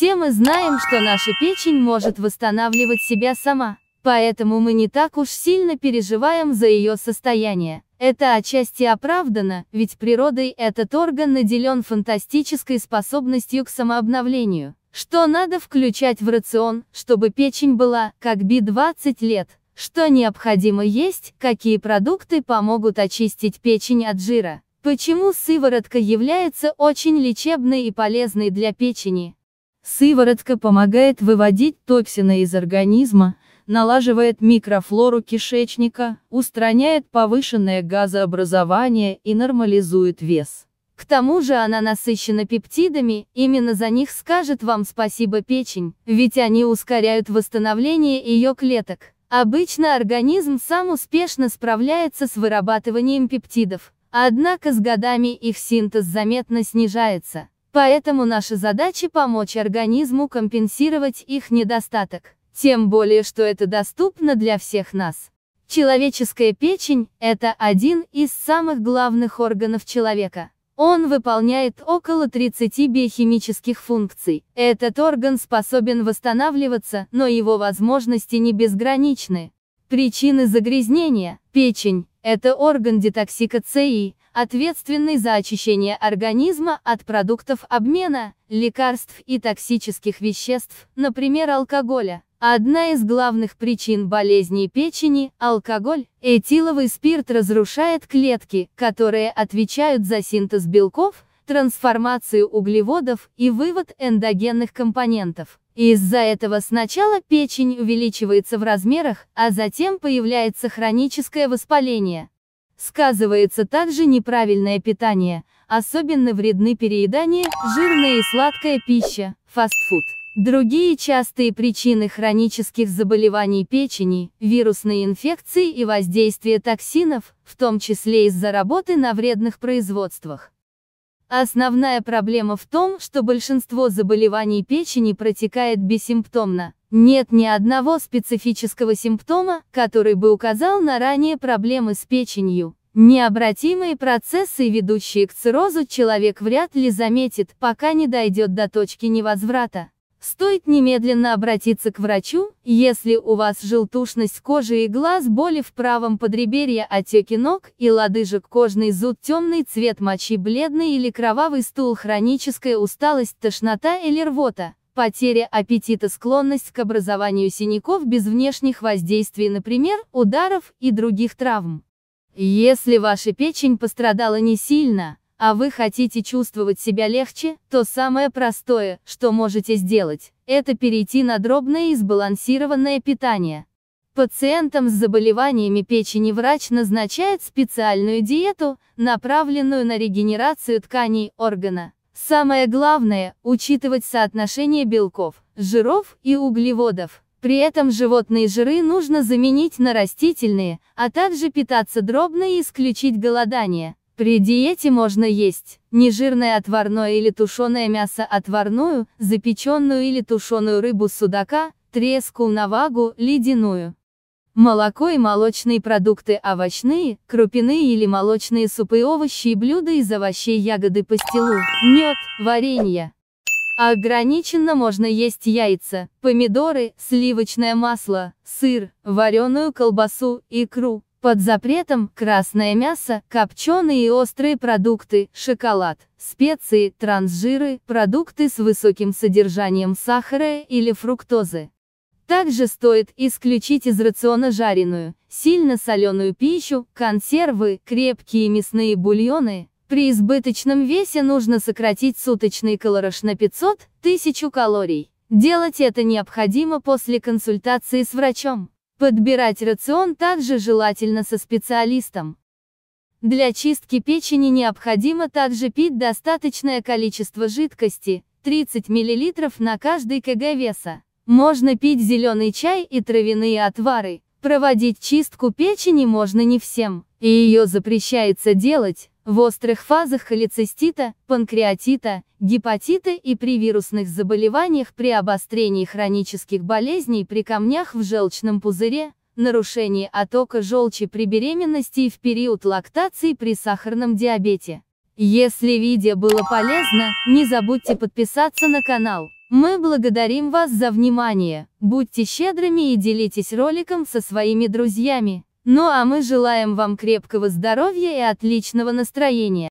Все мы знаем, что наша печень может восстанавливать себя сама, поэтому мы не так уж сильно переживаем за ее состояние. Это отчасти оправдано, ведь природой этот орган наделен фантастической способностью к самообновлению. Что надо включать в рацион, чтобы печень была, как би 20 лет? Что необходимо есть, какие продукты помогут очистить печень от жира? Почему сыворотка является очень лечебной и полезной для печени? Сыворотка помогает выводить токсины из организма, налаживает микрофлору кишечника, устраняет повышенное газообразование и нормализует вес. К тому же она насыщена пептидами, именно за них скажет вам спасибо печень, ведь они ускоряют восстановление ее клеток. Обычно организм сам успешно справляется с вырабатыванием пептидов, однако с годами их синтез заметно снижается. Поэтому наша задача помочь организму компенсировать их недостаток. Тем более, что это доступно для всех нас. Человеческая печень – это один из самых главных органов человека. Он выполняет около 30 биохимических функций. Этот орган способен восстанавливаться, но его возможности не безграничны. Причины загрязнения. Печень – это орган детоксикации, ответственный за очищение организма от продуктов обмена, лекарств и токсических веществ, например алкоголя. Одна из главных причин болезней печени – алкоголь. Этиловый спирт разрушает клетки, которые отвечают за синтез белков, трансформацию углеводов и вывод эндогенных компонентов. Из-за этого сначала печень увеличивается в размерах, а затем появляется хроническое воспаление. Сказывается также неправильное питание, особенно вредны переедание, жирная и сладкая пища, фастфуд. Другие частые причины хронических заболеваний печени, вирусные инфекции и воздействие токсинов, в том числе из-за работы на вредных производствах. Основная проблема в том, что большинство заболеваний печени протекает бессимптомно. Нет ни одного специфического симптома, который бы указал на ранние проблемы с печенью. Необратимые процессы, ведущие к циррозу, человек вряд ли заметит, пока не дойдет до точки невозврата. Стоит немедленно обратиться к врачу, если у вас желтушность кожи и глаз, боли в правом подреберье, отеки ног и лодыжек, кожный зуд, темный цвет мочи, бледный или кровавый стул, хроническая усталость, тошнота или рвота, потеря аппетита, склонность к образованию синяков без внешних воздействий, например, ударов и других травм. Если ваша печень пострадала не сильно, а вы хотите чувствовать себя легче, то самое простое, что можете сделать, это перейти на дробное и сбалансированное питание. Пациентам с заболеваниями печени врач назначает специальную диету, направленную на регенерацию тканей органа. Самое главное – учитывать соотношение белков, жиров и углеводов. При этом животные жиры нужно заменить на растительные, а также питаться дробно и исключить голодание. При диете можно есть нежирное отварное или тушеное мясо отварную, запеченную или тушеную рыбу судака, треску навагу, ледяную. Молоко и молочные продукты овощные, крупяные или молочные супы и овощи и блюда из овощей ягоды пастилу, мед, варенье. Ограниченно можно есть яйца, помидоры, сливочное масло, сыр, вареную колбасу, икру. Под запретом – красное мясо, копченые и острые продукты, шоколад, специи, трансжиры, продукты с высоким содержанием сахара или фруктозы. Также стоит исключить из рациона жареную, сильно соленую пищу, консервы, крепкие мясные бульоны. При избыточном весе нужно сократить суточный калораж на 500-1000 калорий. Делать это необходимо после консультации с врачом. Подбирать рацион также желательно со специалистом. Для чистки печени необходимо также пить достаточное количество жидкости, 30 мл на каждый кг веса. Можно пить зеленый чай и травяные отвары. Проводить чистку печени можно не всем, и ее запрещается делать, в острых фазах холецистита, панкреатита, гепатита и при вирусных заболеваниях при обострении хронических болезней при камнях в желчном пузыре, нарушении оттока желчи при беременности и в период лактации при сахарном диабете. Если видео было полезно, не забудьте подписаться на канал. Мы благодарим вас за внимание, будьте щедрыми и делитесь роликом со своими друзьями. Ну а мы желаем вам крепкого здоровья и отличного настроения.